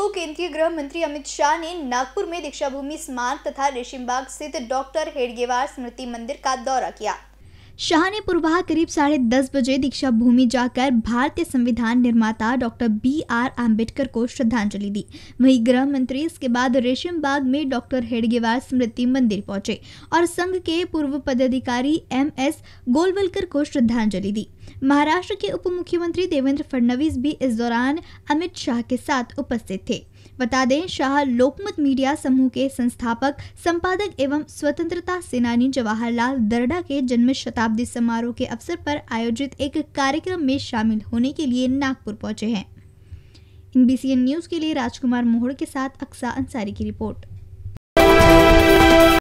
को केंद्रीय गृह मंत्री अमित शाह ने नागपुर में दीक्षाभूमि स्मारक तथा रेशिमबाग स्थित डॉक्टर हेडगेवार स्मृति मंदिर का दौरा किया शाह ने पूर्वाह करीब साढ़े दस बजे दीक्षा भूमि जाकर भारतीय संविधान निर्माता डॉक्टर बी आर आम्बेडकर को श्रद्धांजलि दी वहीं गृह मंत्री इसके बाद रेशम बाग में डॉक्टर हेडगेवार स्मृति मंदिर पहुंचे और संघ के पूर्व पदाधिकारी एम एस गोलवलकर को श्रद्धांजलि दी महाराष्ट्र के उप मुख्यमंत्री देवेंद्र फडणवीस भी इस दौरान अमित शाह के साथ उपस्थित थे बता दें शाह लोकमत मीडिया समूह के संस्थापक संपादक एवं स्वतंत्रता सेनानी जवाहरलाल दरडा के जन्म शताब्दी समारोह के अवसर पर आयोजित एक कार्यक्रम में शामिल होने के लिए नागपुर पहुंचे हैं इन बी न्यूज़ के लिए राजकुमार मोहड़ के साथ अक्सा अंसारी की रिपोर्ट